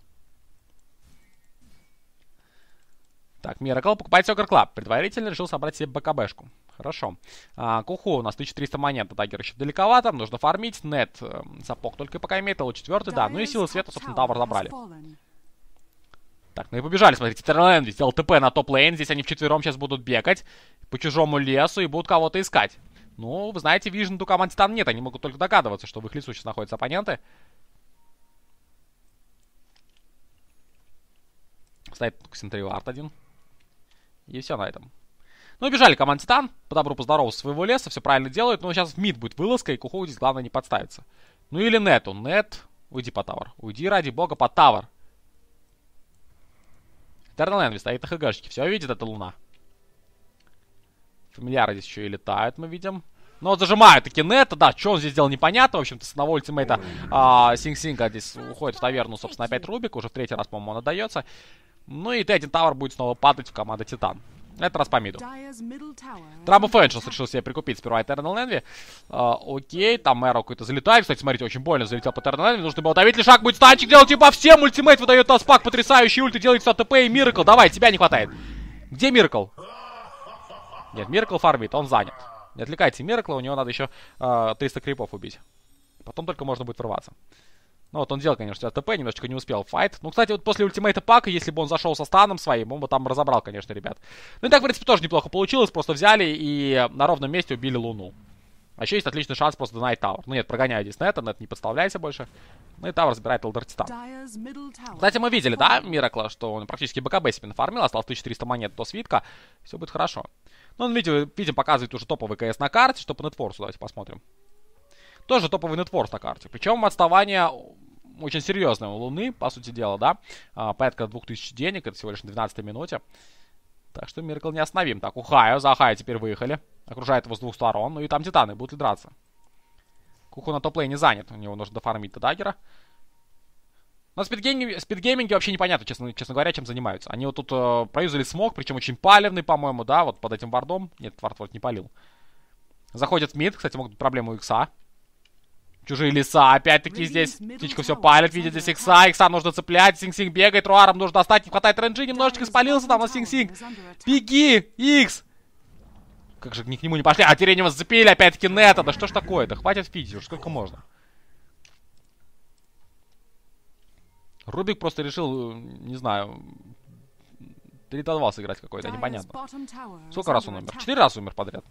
Speaker 1: Так, Миракл покупает Сокер Клаб. Предварительно решил собрать себе БКБшку. Хорошо. А, Куху у нас 1300 монет. Даггер еще далековато. Нужно фармить. Нет. Э, сапог только пока имеет. Лу а 4, да. Ну и силы света, собственно, тавр забрали. Так, ну и побежали. Смотрите, Терленд здесь ЛТП на топ-лейн. Здесь они вчетвером сейчас будут бегать по чужому лесу и будут кого-то искать. Ну, вы знаете, Вижн у команды там нет. Они могут только догадываться, что в их лесу сейчас находятся оппоненты. Кстати, Ксентривард один. И все на этом. Ну, убежали команд Титан, по добру, по здорову своего леса, все правильно делают, но ну, сейчас в мид будет вылазка, и Кухоу здесь главное не подставиться. Ну или Нету. Нет, уйди по тавер. Уйди, ради бога, по тавер. Этернал Энви стоит на хгшке. Все видит эта луна. Фамильяры здесь еще и летают, мы видим. Но зажимают таки Нета, да, что он здесь сделал, непонятно. В общем-то, с одного ультимейта а, Синг-Синга здесь уходит в таверну, собственно, опять Рубик. Уже в третий раз, по-моему, он отдается. Ну и Тедди тавер будет снова падать в команду Титан. Это этот раз по миду. Трамбо Фэнджелс решил себе прикупить сперва Этернал Энви. А, окей, там Эро какой-то залетает. Кстати, смотрите, очень больно залетел по Этернал Энви. Нужно было давить шаг, будет станчик делать типа по а всем. Ультимейт выдает таспак, потрясающий ульты делает все ТП и Миракл. Давай, тебя не хватает. Где Миракл? Нет, Миракл фармит, он занят. Не отвлекайте Миракла, у него надо еще э, 300 крипов убить. Потом только можно будет врываться. Ну вот он делал, конечно, АТП, немножечко не успел файт. Ну, кстати, вот после ультимейта Пака, если бы он зашел со станом своим, он бы там разобрал, конечно, ребят. Ну и так, в принципе, тоже неплохо получилось. Просто взяли и на ровном месте убили Луну. А еще есть отличный шанс просто на Найт Тауэр. Ну нет, прогоняю Диснета, нет, не подставляйся больше. Ну и Тауэр забирает Элдер Титан.
Speaker 2: Кстати, мы видели, да,
Speaker 1: Миракла, что он практически БКБ себе нафармил, осталось 1300 монет до свитка. Все будет хорошо. Ну, он, видим, показывает уже топовый КС на карте, что по нетфорсу, давайте посмотрим тоже топовый нетворк на карте. Причем отставание очень серьезное у Луны, по сути дела, да. А, порядка 2000 денег, это всего лишь на 12 минуте. Так что Миркл не остановим. Так, Ухайо, за Ахайо теперь выехали. Окружает его с двух сторон, ну и там Титаны будут ли драться. Куху на топ не занят, у него нужно дофармить до даггера. Но спидгейминге, спидгейминге вообще непонятно, честно, честно говоря, чем занимаются. Они вот тут э, проюзали смог, причем очень палевный, по-моему, да, вот под этим вардом. Нет, вард не палил. Заходят в мид, кстати, могут проблему икса. Чужие леса. Опять-таки здесь птичка все палит, видит здесь Икса. Икса нужно цеплять. Синг-Синг бегает. Руаром нужно достать. Не хватает ренджи Немножечко спалился там на Синг-Синг. Беги, Икс! Как же к нему не пошли. А Теренева зацепили опять-таки Нета. Да что ж такое-то? Хватит пить уже. Сколько можно? Рубик просто решил, э, не знаю, 3-2 сыграть какой-то, непонятно. Сколько раз он умер? Четыре раза умер подряд.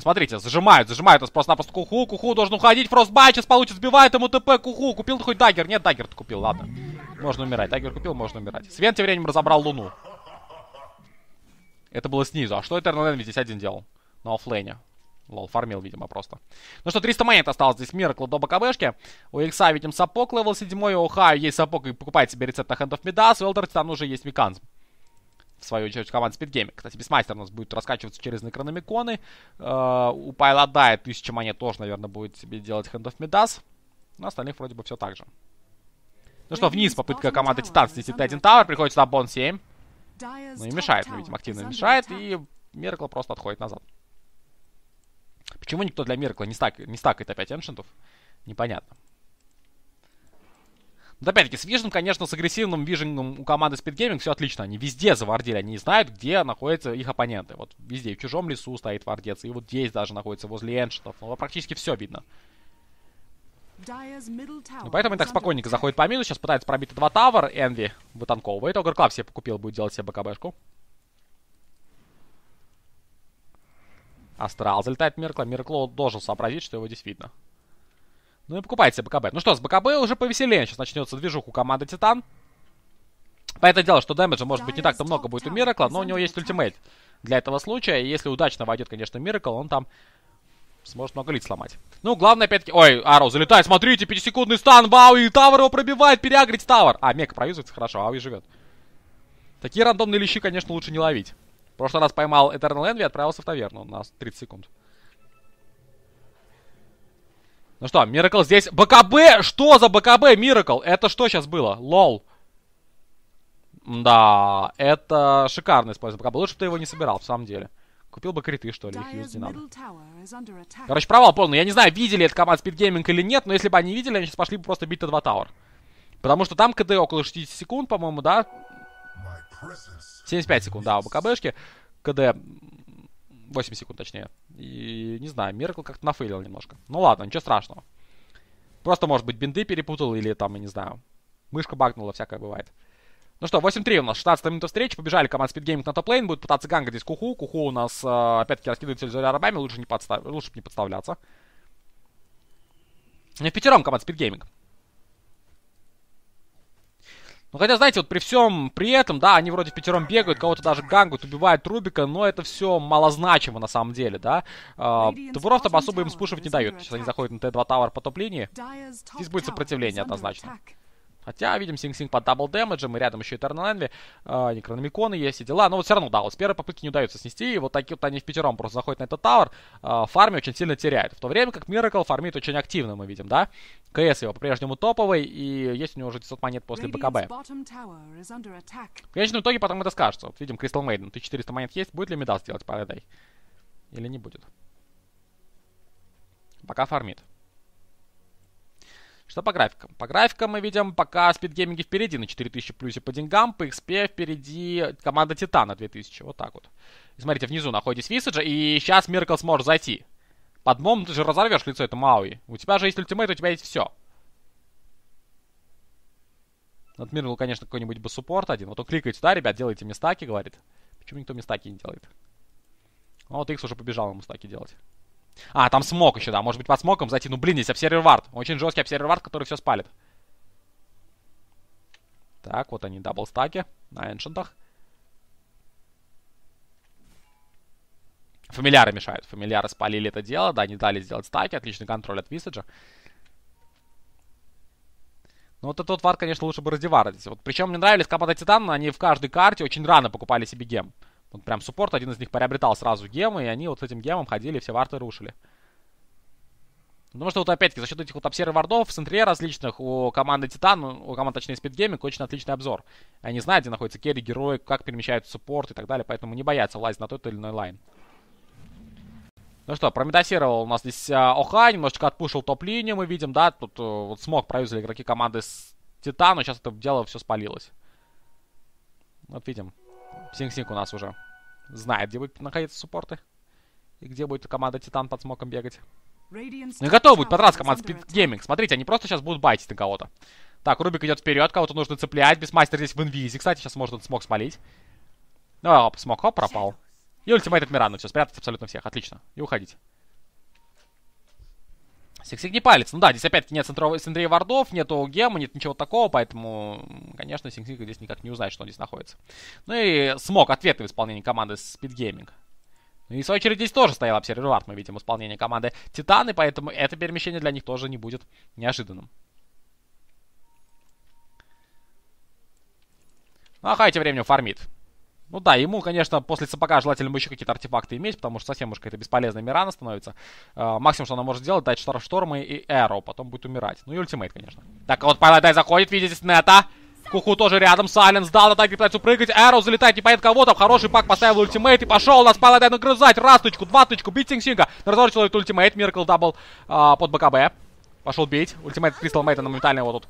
Speaker 1: Смотрите, зажимают, зажимают нас просто-напросто. Куху, Куху должен уходить. Фростбай сейчас получит, сбивает ему ТП. Куху, купил хоть дагер? Нет, дагер купил, ладно. Можно умирать. Дагер купил, можно умирать. Свен тем временем разобрал луну. Это было снизу. А что это Эрнен здесь один делал? На оффлейне. Лол, фармил, видимо, просто. Ну что, 300 монет осталось здесь. Миракл до БКБшки. У Икса, видим, сапог левел седьмой, У Хаю есть сапог и покупает себе рецепт на Hand of Midas. У Элдер Титан уже есть меканзм в свою очередь, команда Speed Gaming. Кстати, Бисмайстер у нас будет раскачиваться через Некрономиконы. Э, у Пайла Дая 1000 монет тоже, наверное, будет себе делать Hand of Midas. Но остальных вроде бы все так же. Ну что, вниз попытка команды Титан снести Тайдин Тауэр. приходит на Бон 7.
Speaker 2: Ну и мешает, ну, видимо, активно мешает. И
Speaker 1: меркл просто отходит назад. Почему никто для Меркла не, стак, не стакает опять эншентов? Непонятно. Вот опять-таки, с Вижном, конечно, с агрессивным Виженом у команды Speed Gaming все отлично. Они везде завардили, они знают, где находятся их оппоненты. Вот везде, в чужом лесу стоит вардец, и вот здесь даже находится возле эншитов. Ну, практически все видно.
Speaker 2: Ну, поэтому они так спокойненько
Speaker 1: заходят по мину. Сейчас пытается пробить два тавер. Энви вытанковывает. Огр Клаб себе покупил, будет делать себе БКБшку. Астрал залетает Меркла. Меркло должен сообразить, что его здесь видно. Ну и покупайте БКБ. Ну что, с БКБ уже повеселее. Сейчас начнется движух у команды Титан. по Понятное дело, что дэмэджа может быть не так-то много будет у Миракла, но у него есть ультимейт для этого случая. И если удачно войдет, конечно, Миракл, он там сможет много лиц сломать. Ну, главное, опять-таки... Ой, Арроу залетает, смотрите, 5-секундный стан, бау, и Тавр его пробивает, переагрить Тавр. А, Мека проюзывается, хорошо, Ауи живет. Такие рандомные лещи, конечно, лучше не ловить. В прошлый раз поймал Eternal Envy и отправился в таверну на 30 секунд. Ну что, Миракл здесь. БКБ! Что за БКБ, Миракл? Это что сейчас было? Лол. Да, это шикарный способ БКБ. Лучше бы ты его не собирал, в самом деле. Купил бы криты, что ли, их юзать не надо. Короче, провал полный. Я не знаю, видели это команда Speed Gaming или нет, но если бы они видели, они сейчас пошли бы просто бить Т2 Тауэр. Потому что там КД около 60 секунд, по-моему, да? 75 секунд, да, у БКБшки. КД 8 секунд, точнее. И, не знаю, Меркл как-то нафейлил немножко. Ну ладно, ничего страшного. Просто, может быть, бинты перепутал или там, я не знаю, мышка багнула, всякое бывает. Ну что, 8-3 у нас, 16 минута встречи, побежали команда Speed Gaming на топ-лейн, будет пытаться ганга здесь Куху, Куху у нас, э, опять-таки, раскидывает за арабами, лучше, не подстав... лучше не подставляться. Не ну в пятером команда Speed Gaming. Ну, хотя, знаете, вот при всем при этом, да, они вроде пятером бегают, кого-то даже гангут, убивают Рубика, но это все малозначимо на самом деле, да. Э, Табуров там особо им спушивать не дают. Сейчас они заходят на Т2 Тауэр по топ-линии. Здесь будет сопротивление однозначно. Хотя, видим, синг-синг под дабл дэмэджем, и рядом еще Eternal Envy, э, некрономиконы есть и дела. Но ну, вот все равно, да, вот с первой попытки не удается снести, и вот такие вот они в пятером просто заходят на этот тауэр, э, а, фарме очень сильно теряют. В то время как Miracle фармит очень активно, мы видим, да? КС его по-прежнему топовый, и есть у него уже 900 монет после БКБ.
Speaker 2: В
Speaker 1: конечном итоге потом это скажется. Вот видим, Crystal Maiden, 1400 монет есть, будет ли медал сделать Paraday? Или не будет? Пока фармит. Что по графикам? По графикам мы видим пока спидгейминги впереди на 4000 плюсе по деньгам, по XP впереди команда Титана 2000, вот так вот. И смотрите, внизу находитесь Висаджа, и сейчас Миркл сможет зайти. Под мом ты же разорвешь лицо, это Мауи. У тебя же есть ультимейт, у тебя есть все. От Миркл, конечно, какой-нибудь бы суппорт один. Вот он кликает сюда, ребят, делайте мистаки, говорит. Почему никто мистаки не делает? вот Икс уже побежал ему стаки делать. А, там смог еще, да. Может быть, под смоком зайти. Ну, блин, есть обсервер вард. Очень жесткий обсервер вард, который все спалит. Так, вот они, даблстаки на эншентах. Фамильяры мешают. Фамильяры спалили это дело. Да, не дали сделать стаки. Отличный контроль от Висаджа. Ну, вот этот вард, конечно, лучше бы раздевар. Вот. Причем мне нравились команда Титана. Они в каждой карте очень рано покупали себе гем. Вот прям суппорт, один из них приобретал сразу гемы, и они вот с этим гемом ходили, все варты рушили. Потому что вот опять-таки за счет этих вот обсервы вардов в центре различных у команды Титан, ну, у команды, точнее, Спидгейминг, очень отличный обзор. Они знают, где находится керри, герои, как перемещают суппорт и так далее, поэтому не боятся влазить на тот или иной лайн. Ну что, промедосировал у нас здесь а, Оха, немножечко отпушил топ-линию, мы видим, да, тут а, вот смог проюзали игроки команды с Титану, сейчас это дело все спалилось. Вот видим. Синг-Синг у нас уже знает, где будет находиться суппорты. И где будет команда Титан под смоком бегать. Ну готовы будет подраться команда Speed Смотрите, они просто сейчас будут байтить на кого-то. Так, Рубик идет вперед, кого-то нужно цеплять. Бесмастер здесь в инвизе. Кстати, сейчас может он смог смолить. Ну, оп, смог, хоп, пропал. И ультимейт от Мирана. Все, спрятать абсолютно всех. Отлично. И уходить. Сексик не палец. Ну да, здесь опять-таки нет центров... центрей вардов, нету гема, нет ничего такого, поэтому, конечно, сексик здесь никак не узнает, что он здесь находится. Ну и смог ответы в исполнении команды Speed Gaming. Ну и, в свою очередь, здесь тоже стоял обсервер Мы видим исполнение команды Титаны, поэтому это перемещение для них тоже не будет неожиданным. Ну, а Хайти временем фармит. Ну да, ему, конечно, после сапога желательно бы еще какие-то артефакты иметь, потому что совсем уж какая-то бесполезная Мирана становится. Э, максимум, что она может сделать, дать Штар Штормы и Эро, потом будет умирать. Ну и ультимейт, конечно. Так, вот Пайладай заходит, видите, с нета. Куху тоже рядом, Сайленс, да, атаки пытаются прыгать, Эро залетает, не понятно кого там, хороший пак поставил ультимейт и пошел, нас Пайладай нагрызать, раз тычку, два тычку, бить Синг-Синга, на ультимейт, Миркл дабл э, под БКБ, пошел бить, ультимейт Кристал Мейта моментально его тут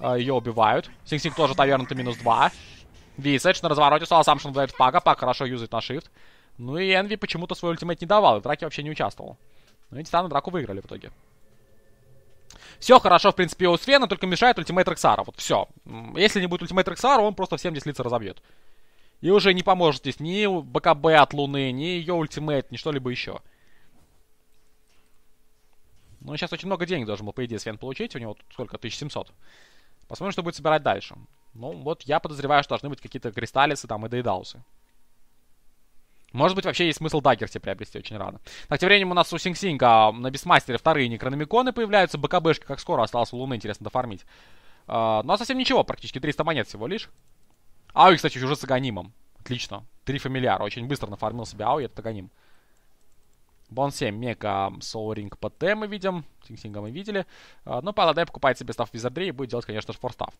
Speaker 1: э, а, ее убивают, Синг-Синг тоже, наверное, минус два. Висач на развороте, Саласамшин выдает в пага, пак хорошо юзает на shift. Ну и Энви почему-то свой ультимейт не давал, и в драке вообще не участвовал. Но ну эти титаны драку выиграли в итоге. Все хорошо, в принципе, у Свена, только мешает ультимейт Рексара. Вот все. Если не будет ультимейт Рексара, он просто всем здесь лица разобьет. И уже не поможет здесь ни БКБ от Луны, ни ее ультимейт, ни что-либо еще. Ну, сейчас очень много денег должен был, по идее, Свен получить. У него тут сколько? 1700. Посмотрим, что будет собирать дальше. Ну, вот я подозреваю, что должны быть какие-то кристаллицы там и дейдаусы. Может быть, вообще есть смысл Даггер тебе приобрести очень рано. Так, тем временем у нас у Синг-Синга а, на бесмастере вторые некрономиконы появляются. БКБшки как скоро осталось у Луны, интересно, дофармить. Uh, ну, а совсем ничего, практически 300 монет всего лишь. Ауи, кстати, уже с Аганимом. Отлично. Три фамильяра. Очень быстро нафармил себе Ауи, это Аганим. Бон 7, Мека, Soul ПТ мы видим. Синг-синга мы видели. А, но ну, Паладай покупает себе став Визардри и будет делать, конечно же, форстав.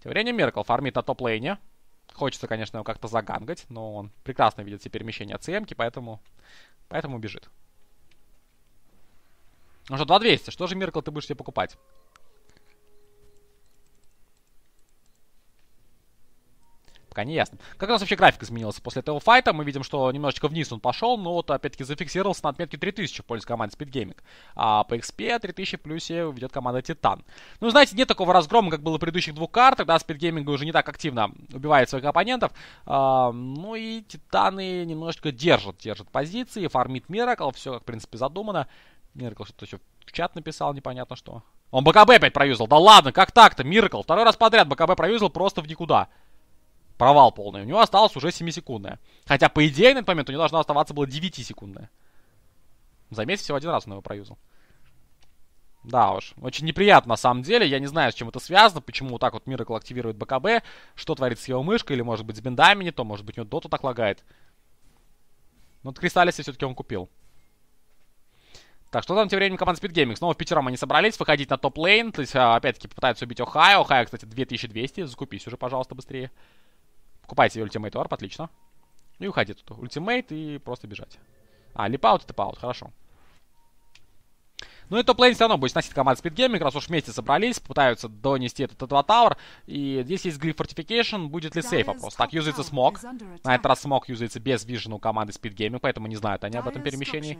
Speaker 1: Тем временем Меркл фармит на топ-лейне. Хочется, конечно, его как-то загангать, но он прекрасно видит все перемещения ЦМки, поэтому, поэтому бежит. Ну что, 2200. Что же, Меркл, ты будешь себе покупать? Пока не ясно. Как у нас вообще график изменился после этого файта? Мы видим, что немножечко вниз он пошел, но вот опять-таки зафиксировался на отметке 3000 в пользу команды Speed Gaming. А по XP 3000 в плюсе ведет команда Титан. Ну, знаете, нет такого разгрома, как было в предыдущих двух картах, да, Speed Gaming уже не так активно убивает своих оппонентов. А, ну и Титаны немножечко держат, держат позиции, фармит Miracle, все как, в принципе, задумано. Miracle что-то еще в чат написал, непонятно что. Он БКБ опять проюзал. Да ладно, как так-то? Миракл. Второй раз подряд БКБ проюзал просто в никуда провал полный. У него осталось уже 7 секундное. Хотя, по идее, на этот момент у него должно оставаться было 9 секундное. За всего один раз он его проюзал. Да уж, очень неприятно на самом деле. Я не знаю, с чем это связано, почему вот так вот Миракл активирует БКБ, что творится с его мышкой, или может быть с бендами не то, может быть у него Дота так лагает. Но вот Кристаллиса все-таки он купил. Так, что там тем временем команда Speed Gaming? Снова в пятером они собрались выходить на топ-лейн. То есть, а, опять-таки, попытаются убить Охайо. Охайо, кстати, 2200. Закупись уже, пожалуйста, быстрее. Покупайте ультимейт варп, отлично. Ну и уходи тут. Ультимейт и просто бежать. А, липаут это паут, хорошо. Ну и топ-лейн все равно будет сносить команда Speed раз уж вместе собрались, пытаются донести этот T2 Tower. И здесь есть гриф Fortification, будет ли сейф вопрос. Так, юзается смог. На этот раз смог юзается без вижена у команды Speed поэтому не знают они об этом перемещении.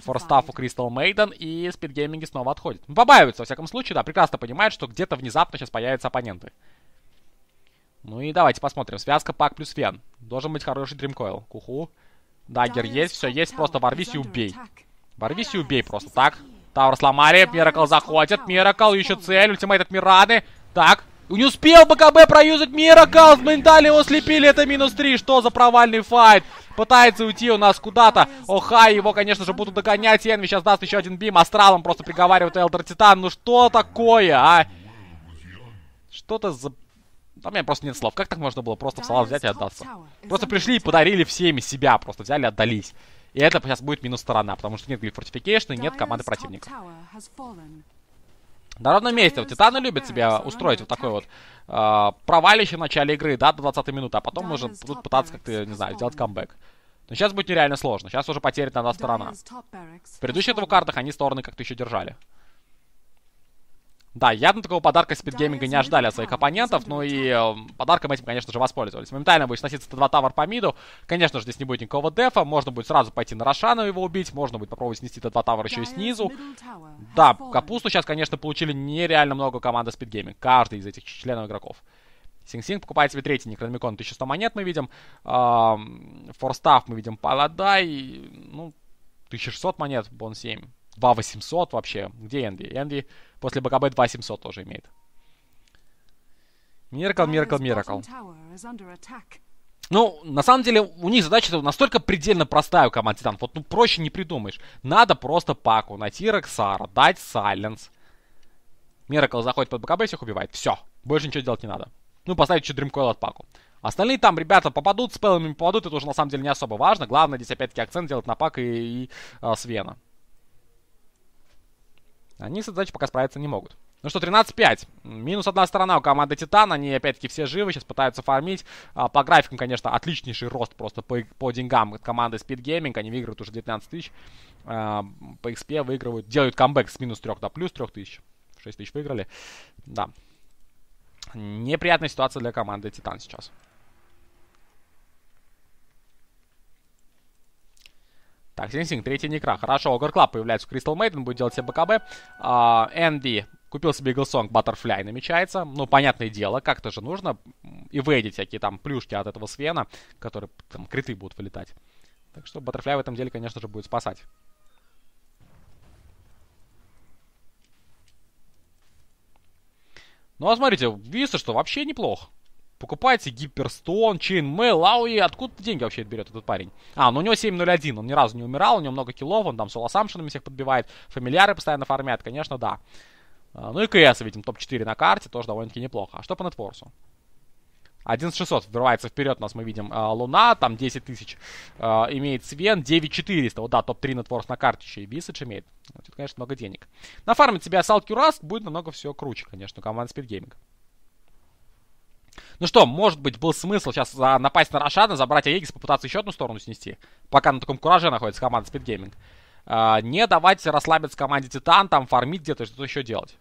Speaker 1: Форстаф у Crystal Maiden, и Speed снова отходит. Ну, побаиваются, во всяком случае, да, прекрасно понимают, что где-то внезапно сейчас появятся оппоненты. Ну и давайте посмотрим. Связка пак плюс фен. Должен быть хороший дримкоил. Куху. Дагер есть, все есть, просто ворвись и убей. Ворвись и убей просто, так. Тауэр сломали, Миракл заходит, Миракл, еще цель, ультимейт от Мираны. Так, не успел БКБ проюзать Миракл, с Ментали его слепили, это минус 3, что за провальный файт. Пытается уйти у нас куда-то. Охай, его, конечно же, будут догонять. Энви сейчас даст еще один бим, астралом просто приговаривает Элдер Титан. Ну что такое, а? Что-то за там у меня просто нет слов. Как так можно было просто в салат взять и отдаться? Просто пришли и подарили всеми себя, просто взяли и отдались. И это сейчас будет минус сторона, потому что нет Fortification и нет команды противника. На ровном месте. Вот Титаны любят себя устроить вот такой вот э, провалище в начале игры, да, до 20 минут, а потом уже будут пытаться как-то, не знаю, сделать камбэк. Но сейчас будет нереально сложно. Сейчас уже потерять на сторона. В предыдущих двух картах они стороны как-то еще держали. Да, явно такого подарка спидгейминга не ожидали от своих оппонентов, ну и э, подарком этим, конечно же, воспользовались. Моментально будет сноситься Т2 тавер по миду, конечно же, здесь не будет никакого дефа, можно будет сразу пойти на Рошану его убить, можно будет попробовать снести Т2 тавер еще и снизу.
Speaker 2: Да, капусту
Speaker 1: сейчас, конечно, получили нереально много команды спидгейминг, каждый из этих членов игроков. Синг-Синг покупает себе третий Некрономикон, 1100 монет мы видим, Форстав мы видим, Паладай, ну, 1600 монет, Бон 7, 2800 вообще, где Энди? Энди... Andy... После БКБ 2700 тоже имеет. Меркл, Меркл, Меркл. Ну, на самом деле, у них задача настолько предельно простая у команд Титан. Вот ну, проще не придумаешь. Надо просто Паку найти Рексара, дать Сайленс. Миракл заходит под БКБ, всех убивает. Все. Больше ничего делать не надо. Ну, поставить еще Дримкойл от Паку. Остальные там ребята попадут, спеллами попадут, это уже на самом деле не особо важно. Главное здесь опять-таки акцент делать на Пак и, и а, Свена. Они с этой задачей пока справиться не могут. Ну что, 13-5. Минус одна сторона у команды Титан. Они, опять-таки, все живы, сейчас пытаются фармить. А, по графикам, конечно, отличнейший рост просто по, по деньгам от команды Speed Gaming. Они выигрывают уже 19 тысяч. А, по XP выигрывают, делают камбэк с минус 3 до плюс 3 тысяч. 6 тысяч выиграли. Да. Неприятная ситуация для команды Титан сейчас. Так, Синсинг, третий Некра. Хорошо, Огр Клаб появляется в Кристал Мейден, будет делать себе БКБ. А, Энди купил себе Иглсонг Баттерфляй, намечается. Ну, понятное дело, как-то же нужно и вейдить всякие там плюшки от этого Свена, которые там криты будут вылетать. Так что Баттерфляй в этом деле, конечно же, будет спасать. Ну, а смотрите, видите, что вообще неплохо. Покупайте гиперстон, чейнмейл, ауи. Откуда деньги вообще берет этот парень? А, ну у него 7.01, он ни разу не умирал, у него много киллов, он там соло-самшинами всех подбивает, фамильяры постоянно фармят, конечно, да. А, ну и КС, видим, топ-4 на карте, тоже довольно-таки неплохо. А что по нетворсу? 11600 врывается вперед, у нас мы видим э, Луна, там 10 тысяч э, имеет Свен, 9400, вот да, топ-3 нетворс на карте еще и Бисыч имеет. Вот конечно, много денег. Нафармить себе Assault Кюраск будет намного все круче, конечно, команд Speed Gaming. Ну что, может быть, был смысл сейчас а, напасть на Рошана, забрать Аегис, попытаться еще одну сторону снести, пока на таком кураже находится команда Спидгейминг. Gaming. А, не давать расслабиться команде Титан, там фармить где-то, что-то еще делать.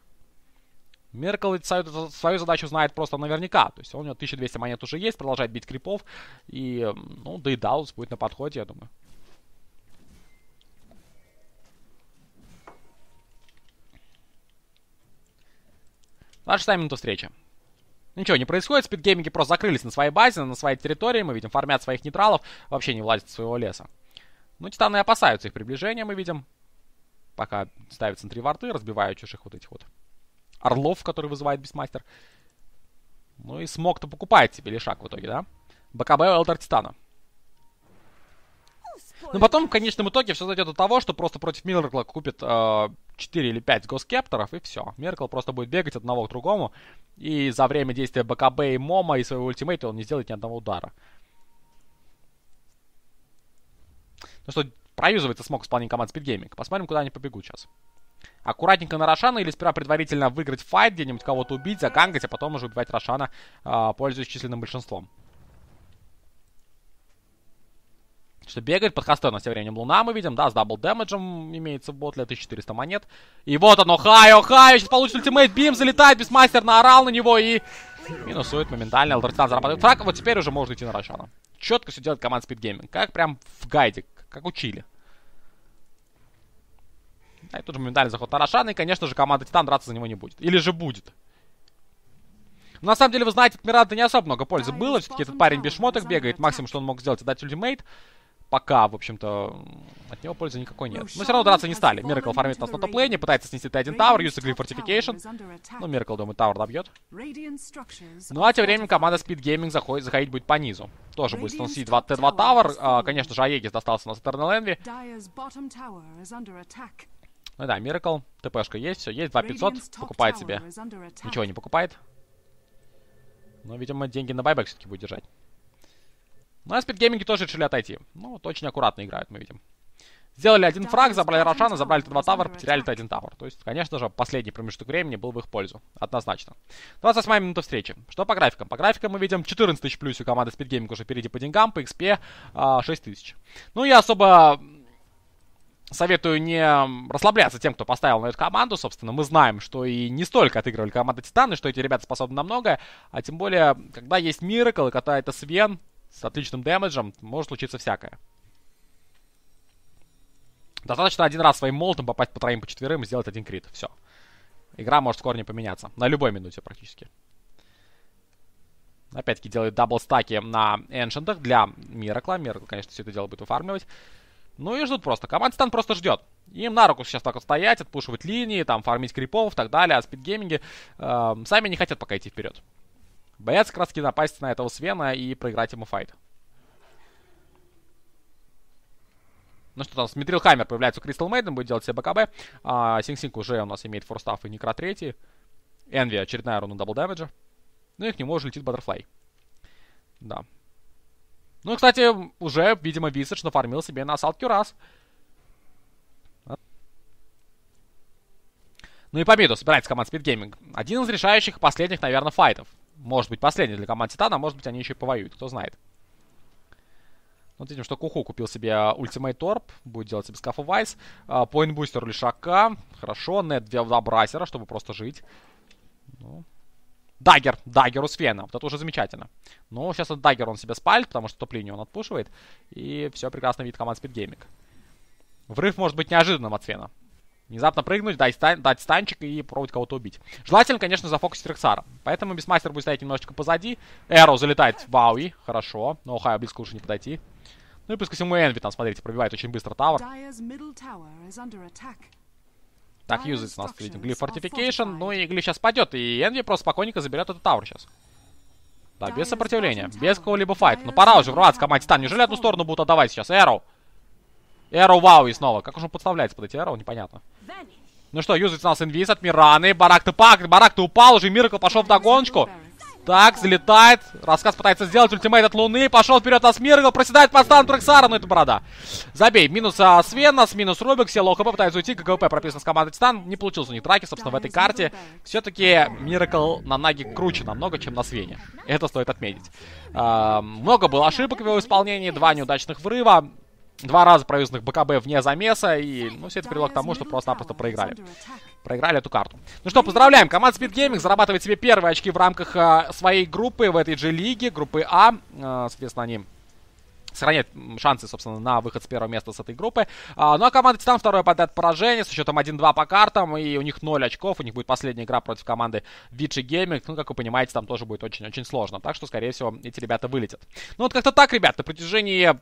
Speaker 1: Меркл свою, свою задачу знает просто наверняка. То есть у него 1200 монет уже есть, продолжает бить крипов. И, ну, да и Даунс будет на подходе, я думаю. Дальше ставим минуту встречи. Ничего не происходит, спидгейминги просто закрылись на своей базе, на своей территории, мы видим, фармят своих нейтралов, вообще не влазят своего леса. Ну, титаны опасаются их приближения, мы видим. Пока ставят центри во рты, разбивают чужих вот этих вот орлов, которые вызывает бисмастер. Ну и смог-то покупает себе лишак в итоге, да? БКБ Элдер Титана. Но ну, потом, в конечном итоге, все зайдет до того, что просто против Миркла купит э, а, 4 или 5 госкепторов, и все. Меркл просто будет бегать от одного к другому, и за время действия БКБ и Мома и своего ультимейта он не сделает ни одного удара. Ну что, проюзывается смог исполнение команд Speed Gaming. Посмотрим, куда они побегут сейчас. Аккуратненько на Рошана или сперва предварительно выиграть файт, где-нибудь кого-то убить, загангать, а потом уже убивать Рошана, э, пользуясь численным большинством. что бегает. Под Хастерна все время. Луна мы видим, да, с дабл дэмэджем имеется в ботле, 1400 монет. И вот оно, Хайо, Хайо, сейчас получит ультимейт, Бим залетает, Бисмастер наорал на него и... Минусует моментально, Элдертан зарабатывает фраг, вот теперь уже можно идти на Рошана. Четко все делает команда Speed Gaming, как прям в гайде, как учили. Да, и тут же моментальный заход на Рошана, и, конечно же, команда Титан драться за него не будет. Или же будет. Но на самом деле, вы знаете, от Миранда не особо много пользы было. Все-таки этот парень без шмоток бегает. Максимум, что он мог сделать, это дать ультимейт пока, в общем-то, от него пользы никакой нет. Но все равно драться не стали. Миракл фармит нас на топ-лейне, пытается снести Т1 Tower, Юсик Глиф Fortification. Ну, Миракл, думаю, Tower добьет. Ну, а тем временем команда Speed Gaming заходит, заходить будет по низу. Тоже будет сносить 2 Т2 Tower. А, конечно же, Аегис достался на нас Eternal Ну да, Миракл, ТПшка есть, все, есть, 2500, покупает себе. Ничего не покупает. Но, видимо, деньги на байбек все-таки будет держать. На ну, Гейминги тоже решили отойти. Ну, вот очень аккуратно играют, мы видим. Сделали один фраг, забрали Рошана, забрали два тавр, потеряли-то один тавр. То есть, конечно же, последний промежуток времени был в их пользу. Однозначно. 28 минута встречи. Что по графикам? По графикам мы видим 14 тысяч плюс у команды Speed Gaming уже впереди по деньгам, по XP 6 а, тысяч. Ну, я особо советую не расслабляться тем, кто поставил на эту команду. Собственно, мы знаем, что и не столько отыгрывали команды Титаны, что эти ребята способны на многое. А тем более, когда есть Миракл и когда это Свен, с отличным дэмэджем может случиться всякое. Достаточно один раз своим молотом попасть по троим, по четверым и сделать один крит. Все. Игра может в корне поменяться. На любой минуте практически. Опять-таки делает дабл-стаки на эншентах для Миракла. Миракл, конечно, все это дело будет выфармливать. Ну и ждут просто. Команда Стан просто ждет. Им на руку сейчас так вот стоять, отпушивать линии, там фармить крипов и так далее, а спидгейминги э, эм, сами не хотят пока идти вперед. Боятся краски напасть на этого Свена и проиграть ему файт. Ну что там, Смитрил Хаммер появляется у Кристал Мейден, будет делать себе БКБ. А, Синг-Синг уже у нас имеет форстаф и Некро 3. Энви очередная руна дабл дэмэджа. Ну и к нему уже летит Баттерфлай. Да. Ну и, кстати, уже, видимо, Висаж нафармил себе на асалт Кюрас. Ну и победу собирается команда Speed Gaming. Один из решающих последних, наверное, файтов может быть, последний для команды Титана, а может быть, они еще и повоюют, кто знает. Вот видим, что Куху купил себе ультимейт торп, будет делать себе Скафу Вайс. Point Booster Лишака, хорошо, нет два Брайсера, чтобы просто жить. Ну. Дагер, Дагер у Свена, вот это уже замечательно. Но ну, сейчас этот Дагер он себе спальт, потому что топ он отпушивает. И все прекрасно видит команд Speed Gaming. Врыв может быть неожиданным от Свена. Внезапно прыгнуть, дать, стан, дать станчик и пробовать кого-то убить. Желательно, конечно, зафокусить Рексара. Поэтому Бисмастер будет стоять немножечко позади. Эро залетает в Ауи. Хорошо. Но Хай близко лучше не подойти. Ну и плюс ко всему Энви там, смотрите, пробивает очень быстро Тавр. Так, юзается у нас, видим, глиф фортификейшн. Ну и глиф сейчас падет. И Энви просто спокойненько заберет этот Тавр сейчас. Да, без сопротивления, без какого-либо файта. Но ну, пора уже врываться команде Титан. Неужели одну сторону будут отдавать сейчас? Эроу. Эро Вау и снова. Как уж он подставляется под эти Эро, непонятно. Ну что, юзается у нас инвиз от Мираны. Барак ты пак, Барак ты упал, уже Миракл пошел в догоночку. Так, залетает. Рассказ пытается сделать ультимейт от Луны. Пошел вперед нас Миргл. Проседает под стан Трексара. Но ну, это борода. Забей. Минус а, Свеннас, минус Рубик. Все лоу пытаются уйти. КГП прописан с командой Титан. Не получилось у них драки, собственно, в этой карте. Все-таки Миракл на Наге круче намного, чем на Свене. Это стоит отметить. А, много было ошибок в его исполнении. Два неудачных врыва. Два раза провисных БКБ вне замеса, и, ну, все это привело к тому, что просто-напросто проиграли. Проиграли эту карту. Ну что, поздравляем, команда Speed Gaming зарабатывает себе первые очки в рамках э, своей группы в этой же лиге, группы А. Э, соответственно, они сохраняет шансы, собственно, на выход с первого места с этой группы. А, ну а команда Титан второе подряд поражение с счетом 1-2 по картам, и у них 0 очков, у них будет последняя игра против команды Vici Gaming. Ну, как вы понимаете, там тоже будет очень-очень сложно, так что, скорее всего, эти ребята вылетят. Ну вот как-то так, ребят, на протяжении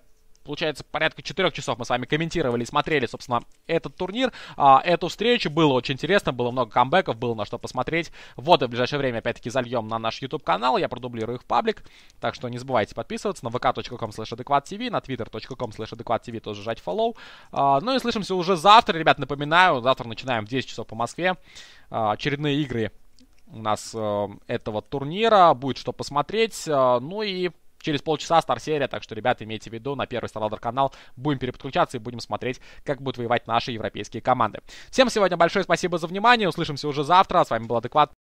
Speaker 1: Получается, порядка 4 часов мы с вами комментировали и смотрели, собственно, этот турнир, а, эту встречу. Было очень интересно, было много камбэков, было на что посмотреть. Вот и в ближайшее время, опять-таки, зальем на наш YouTube-канал, я продублирую их в паблик. Так что не забывайте подписываться на vk.com slash tv, на twitter.com slash tv тоже жать follow. А, ну и слышимся уже завтра, ребят, напоминаю, завтра начинаем в 10 часов по Москве. А, очередные игры у нас э, этого турнира, будет что посмотреть. Э, ну и через полчаса старт-серия, так что, ребята, имейте в виду, на первый Старладер канал будем переподключаться и будем смотреть, как будут воевать наши европейские команды. Всем сегодня большое спасибо за внимание, услышимся уже завтра, с вами был Адекват.